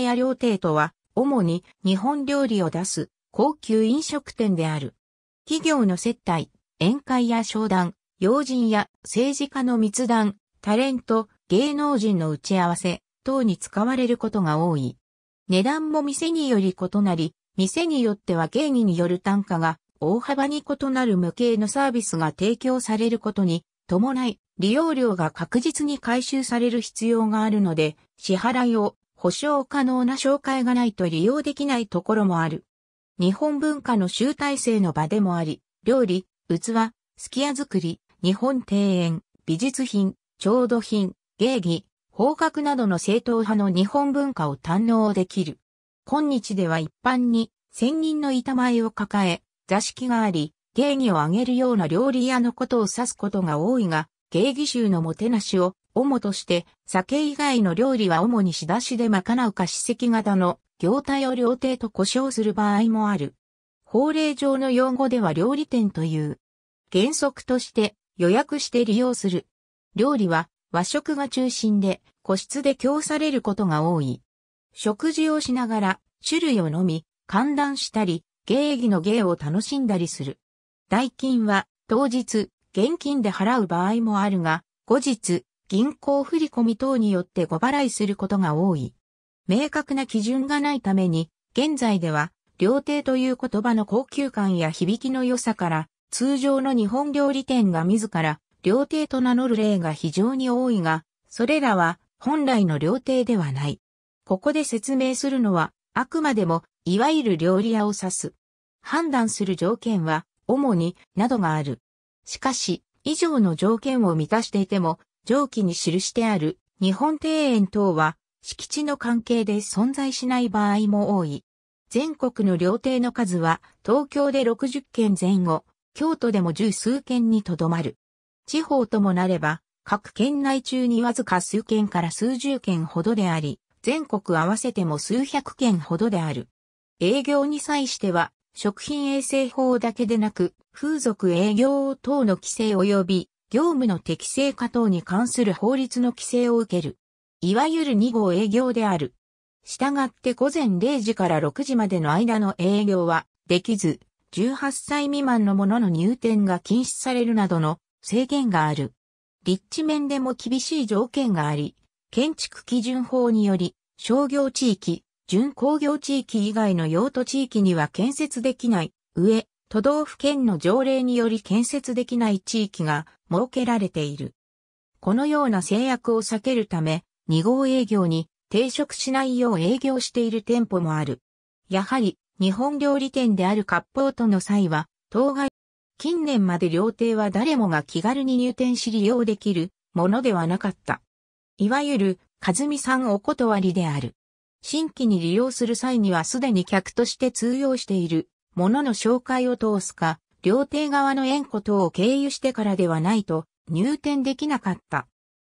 屋料亭とは、主に日本料理を出す高級飲食店である。企業の接待、宴会や商談、要人や政治家の密談、タレント、芸能人の打ち合わせ等に使われることが多い。値段も店により異なり、店によっては芸儀による単価が大幅に異なる無形のサービスが提供されることに伴い、利用料が確実に回収される必要があるので、支払いを保証可能な紹介がないと利用できないところもある。日本文化の集大成の場でもあり、料理、器、すき家作り、日本庭園、美術品、調度品、芸儀、方角などの正統派の日本文化を堪能できる。今日では一般に仙人の板前を抱え、座敷があり、芸儀をあげるような料理屋のことを指すことが多いが、芸儀集のもてなしを主として、酒以外の料理は主に仕出しで賄うか史跡型の業態を料亭と呼称する場合もある。法令上の用語では料理店という。原則として予約して利用する。料理は和食が中心で個室で供されることが多い。食事をしながら種類を飲み、寒暖したり、芸儀の芸を楽しんだりする。代金は当日、現金で払う場合もあるが、後日、銀行振込等によって誤払いすることが多い。明確な基準がないために、現在では、料亭という言葉の高級感や響きの良さから、通常の日本料理店が自ら、料亭と名乗る例が非常に多いが、それらは本来の料亭ではない。ここで説明するのは、あくまでも、いわゆる料理屋を指す。判断する条件は、主に、などがある。しかし、以上の条件を満たしていても、上記に記してある日本庭園等は敷地の関係で存在しない場合も多い。全国の料亭の数は東京で60件前後、京都でも十数件にとどまる。地方ともなれば、各県内中にわずか数件から数十件ほどであり、全国合わせても数百件ほどである。営業に際しては、食品衛生法だけでなく、風俗営業等の規制及び業務の適正化等に関する法律の規制を受ける。いわゆる2号営業である。したがって午前0時から6時までの間の営業はできず、18歳未満の者の入店が禁止されるなどの制限がある。立地面でも厳しい条件があり、建築基準法により、商業地域、準工業地域以外の用途地域には建設できない、上、都道府県の条例により建設できない地域が設けられている。このような制約を避けるため、2号営業に抵触しないよう営業している店舗もある。やはり、日本料理店である割烹との際は、当該、近年まで料亭は誰もが気軽に入店し利用できるものではなかった。いわゆる、和美さんお断りである。新規に利用する際にはすでに客として通用している物の紹介を通すか、料亭側の縁故等を経由してからではないと入店できなかった。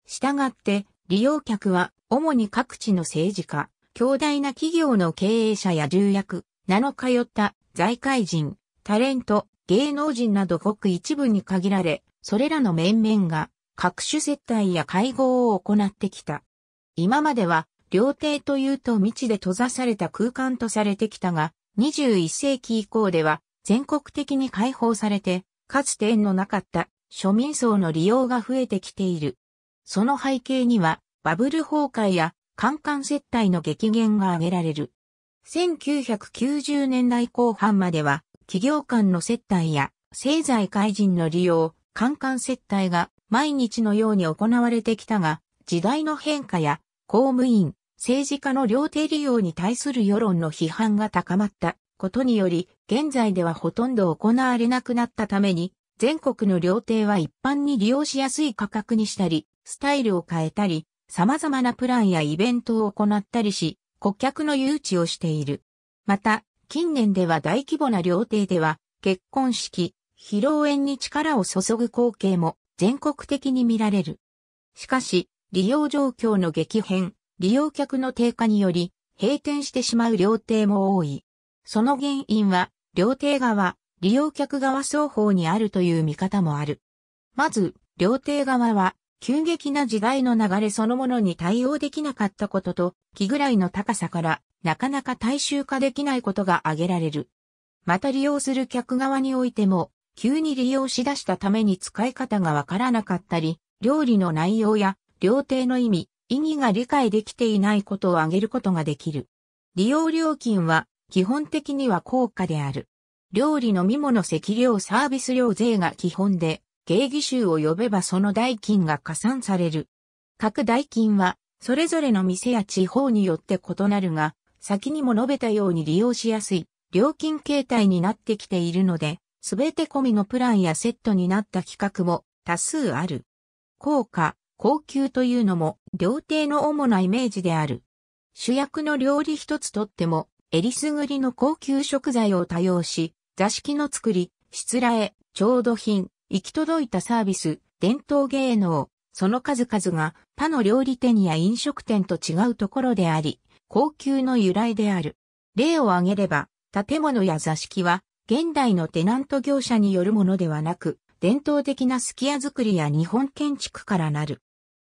したがって、利用客は主に各地の政治家、強大な企業の経営者や重役、名の通った財界人、タレント、芸能人などごく一部に限られ、それらの面々が各種接待や会合を行ってきた。今までは、料亭というと未知で閉ざされた空間とされてきたが、21世紀以降では全国的に開放されて、かつて縁のなかった庶民層の利用が増えてきている。その背景にはバブル崩壊や官間接待の激減が挙げられる。1990年代後半までは企業間の接待や政財界人の利用、官間接待が毎日のように行われてきたが、時代の変化や公務員、政治家の料亭利用に対する世論の批判が高まったことにより、現在ではほとんど行われなくなったために、全国の料亭は一般に利用しやすい価格にしたり、スタイルを変えたり、様々なプランやイベントを行ったりし、顧客の誘致をしている。また、近年では大規模な料亭では、結婚式、披露宴に力を注ぐ光景も全国的に見られる。しかし、利用状況の激変、利用客の低下により、閉店してしまう料亭も多い。その原因は、料亭側、利用客側双方にあるという見方もある。まず、料亭側は、急激な時代の流れそのものに対応できなかったことと、気ぐらいの高さから、なかなか大衆化できないことが挙げられる。また利用する客側においても、急に利用しだしたために使い方がわからなかったり、料理の内容や、料亭の意味、意義が理解できていないことを挙げることができる。利用料金は基本的には高価である。料理飲み物席料サービス料税が基本で、芸義集を呼べばその代金が加算される。各代金は、それぞれの店や地方によって異なるが、先にも述べたように利用しやすい料金形態になってきているので、すべて込みのプランやセットになった企画も多数ある。効果、高級というのも料亭の主なイメージである。主役の料理一つとっても、えりすぐりの高級食材を多用し、座敷の作り、しつらえ、調度品、行き届いたサービス、伝統芸能、その数々が他の料理店や飲食店と違うところであり、高級の由来である。例を挙げれば、建物や座敷は、現代のテナント業者によるものではなく、伝統的なすき家作りや日本建築からなる。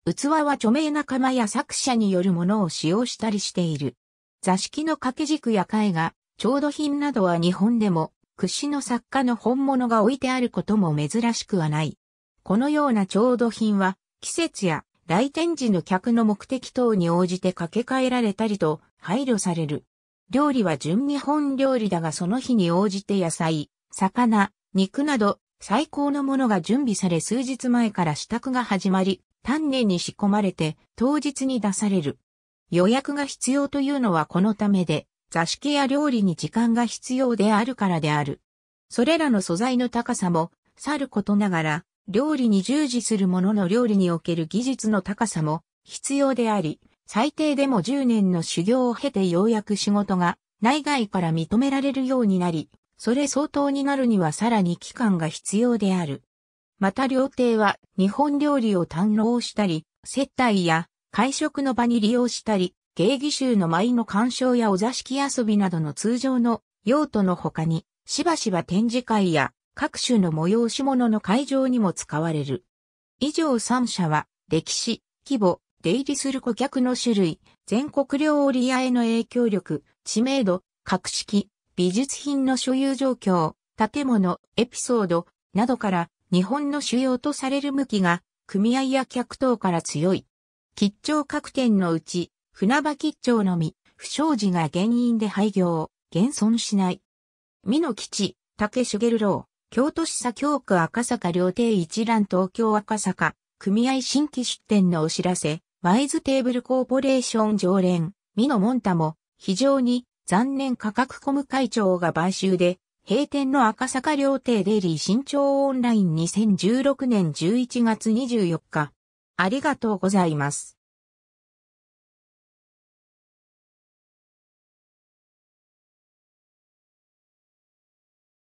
器は著名な間や作者によるものを使用したりしている。座敷の掛け軸や絵画、調度品などは日本でも屈指の作家の本物が置いてあることも珍しくはない。このような調度品は季節や来店時の客の目的等に応じて掛け替えられたりと配慮される。料理は純日本料理だがその日に応じて野菜、魚、肉など最高のものが準備され数日前から支度が始まり、丹念に仕込まれて当日に出される。予約が必要というのはこのためで、座敷や料理に時間が必要であるからである。それらの素材の高さも、さることながら、料理に従事する者の料理における技術の高さも必要であり、最低でも10年の修行を経てようやく仕事が内外から認められるようになり、それ相当になるにはさらに期間が必要である。また料亭は日本料理を堪能したり、接待や会食の場に利用したり、芸妓衆の舞の鑑賞やお座敷遊びなどの通常の用途の他に、しばしば展示会や各種の催し物の会場にも使われる。以上3社は、歴史、規模、出入りする顧客の種類、全国料理屋への影響力、知名度、格式、美術品の所有状況、建物、エピソード、などから日本の主要とされる向きが、組合や客等から強い。吉兆各店のうち、船場吉兆のみ、不祥事が原因で廃業、現存しない。美の基地、竹茂郎、京都市左京区赤坂料亭一覧東京赤坂、組合新規出店のお知らせ、ワイズテーブルコーポレーション常連、美野モンタも、非常に残念価格コム会長が買収で閉店の赤坂料亭デリー新調オンライン2016年11月24日。ありがとうございます。